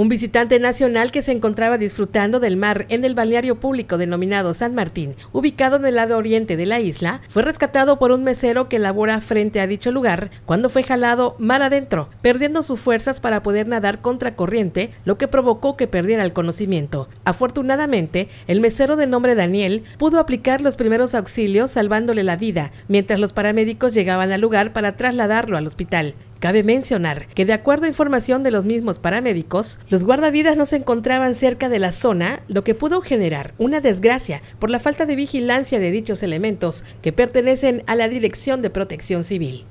un visitante nacional que se encontraba disfrutando del mar en el balneario público denominado San Martín, ubicado en el lado oriente de la isla, fue rescatado por un mesero que labora frente a dicho lugar cuando fue jalado mar adentro, perdiendo sus fuerzas para poder nadar corriente, lo que provocó que perdiera el conocimiento. Afortunadamente, el mesero de nombre Daniel pudo aplicar los primeros auxilios salvándole la vida, mientras los paramédicos llegaban al lugar para trasladarlo al hospital. Cabe mencionar que de acuerdo a información de los mismos paramédicos, los guardavidas no se encontraban cerca de la zona, lo que pudo generar una desgracia por la falta de vigilancia de dichos elementos que pertenecen a la Dirección de Protección Civil.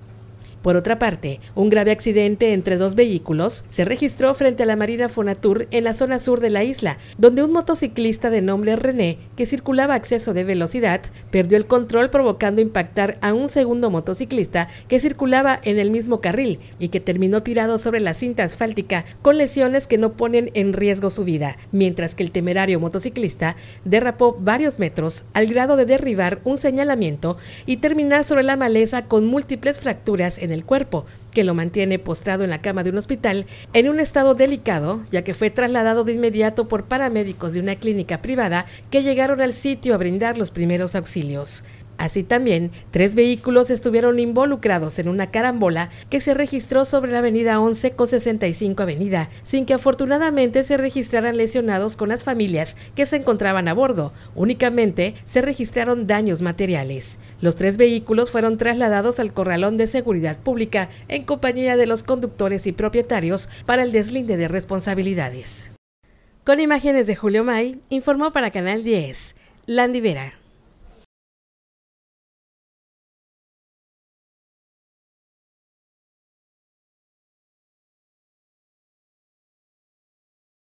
Por otra parte, un grave accidente entre dos vehículos se registró frente a la Marina Fonatur en la zona sur de la isla, donde un motociclista de nombre René, que circulaba a exceso de velocidad, perdió el control provocando impactar a un segundo motociclista que circulaba en el mismo carril y que terminó tirado sobre la cinta asfáltica con lesiones que no ponen en riesgo su vida, mientras que el temerario motociclista derrapó varios metros al grado de derribar un señalamiento y terminar sobre la maleza con múltiples fracturas en el cuerpo, que lo mantiene postrado en la cama de un hospital en un estado delicado, ya que fue trasladado de inmediato por paramédicos de una clínica privada que llegaron al sitio a brindar los primeros auxilios. Así también, tres vehículos estuvieron involucrados en una carambola que se registró sobre la avenida 11 con 65 Avenida, sin que afortunadamente se registraran lesionados con las familias que se encontraban a bordo. Únicamente se registraron daños materiales. Los tres vehículos fueron trasladados al corralón de seguridad pública en compañía de los conductores y propietarios para el deslinde de responsabilidades. Con imágenes de Julio May, informó para Canal 10, Landivera.